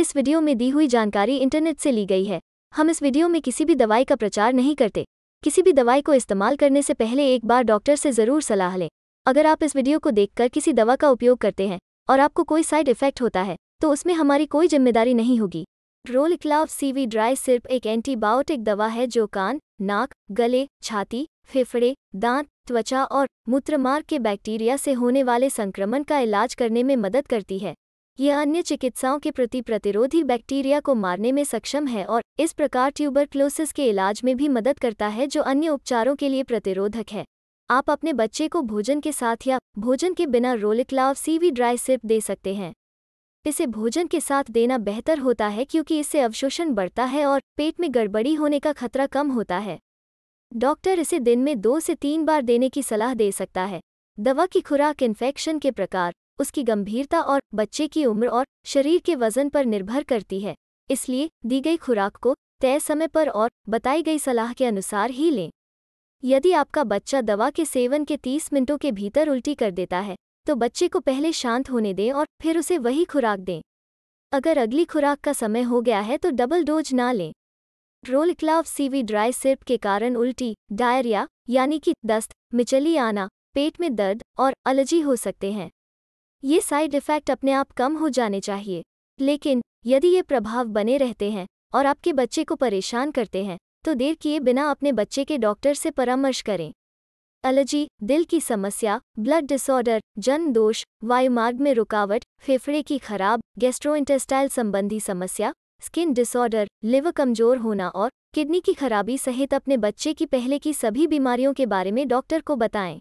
इस वीडियो में दी हुई जानकारी इंटरनेट से ली गई है हम इस वीडियो में किसी भी दवाई का प्रचार नहीं करते किसी भी दवाई को इस्तेमाल करने से पहले एक बार डॉक्टर से ज़रूर सलाह लें अगर आप इस वीडियो को देखकर किसी दवा का उपयोग करते हैं और आपको कोई साइड इफेक्ट होता है तो उसमें हमारी कोई जिम्मेदारी नहीं होगी रोल क्लाव सीवी ड्राई सिर्फ एक एंटीबायोटिक दवा है जो कान नाक गले छाती फेफड़े दांत त्वचा और मूत्रमार्ग के बैक्टीरिया से होने वाले संक्रमण का इलाज करने में मदद करती है यह अन्य चिकित्साओं के प्रति प्रतिरोधी बैक्टीरिया को मारने में सक्षम है और इस प्रकार ट्यूबरक्लोसिस के इलाज में भी मदद करता है जो अन्य उपचारों के लिए प्रतिरोधक है आप अपने बच्चे को भोजन के साथ या भोजन के बिना रोलिक्लाव सीवी ड्राई सिर्प दे सकते हैं इसे भोजन के साथ देना बेहतर होता है क्योंकि इससे अवशोषण बढ़ता है और पेट में गड़बड़ी होने का खतरा कम होता है डॉक्टर इसे दिन में दो से तीन बार देने की सलाह दे सकता है दवा की खुराक इन्फेक्शन के प्रकार उसकी गंभीरता और बच्चे की उम्र और शरीर के वजन पर निर्भर करती है इसलिए दी गई खुराक को तय समय पर और बताई गई सलाह के अनुसार ही लें यदि आपका बच्चा दवा के सेवन के 30 मिनटों के भीतर उल्टी कर देता है तो बच्चे को पहले शांत होने दें और फिर उसे वही खुराक दें अगर अगली खुराक का समय हो गया है तो डबल डोज ना लें रोलक्लाव सीवी ड्राई सिर्प के कारण उल्टी डायरिया यानी कि दस्त मिचली आना पेट में दर्द और एलर्जी हो सकते हैं ये साइड इफ़ेक्ट अपने आप कम हो जाने चाहिए लेकिन यदि ये प्रभाव बने रहते हैं और आपके बच्चे को परेशान करते हैं तो देर किए बिना अपने बच्चे के डॉक्टर से परामर्श करें एलर्जी दिल की समस्या ब्लड डिसऑर्डर जन दोष वायुमार्ग में रुकावट फेफड़े की खराब गैस्ट्रोइंटेस्टाइल संबंधी समस्या स्किन डिसऑर्डर लिवर कमजोर होना और किडनी की खराबी सहित अपने बच्चे की पहले की सभी बीमारियों के बारे में डॉक्टर को बताएं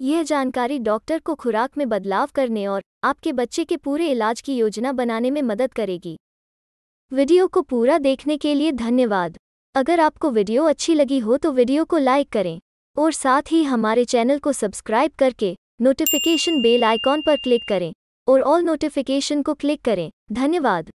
यह जानकारी डॉक्टर को खुराक में बदलाव करने और आपके बच्चे के पूरे इलाज की योजना बनाने में मदद करेगी वीडियो को पूरा देखने के लिए धन्यवाद अगर आपको वीडियो अच्छी लगी हो तो वीडियो को लाइक करें और साथ ही हमारे चैनल को सब्सक्राइब करके नोटिफिकेशन बेल आइकॉन पर क्लिक करें और ऑल नोटिफिकेशन को क्लिक करें धन्यवाद